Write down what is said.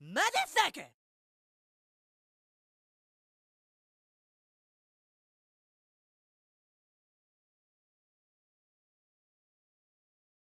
Motherfucker!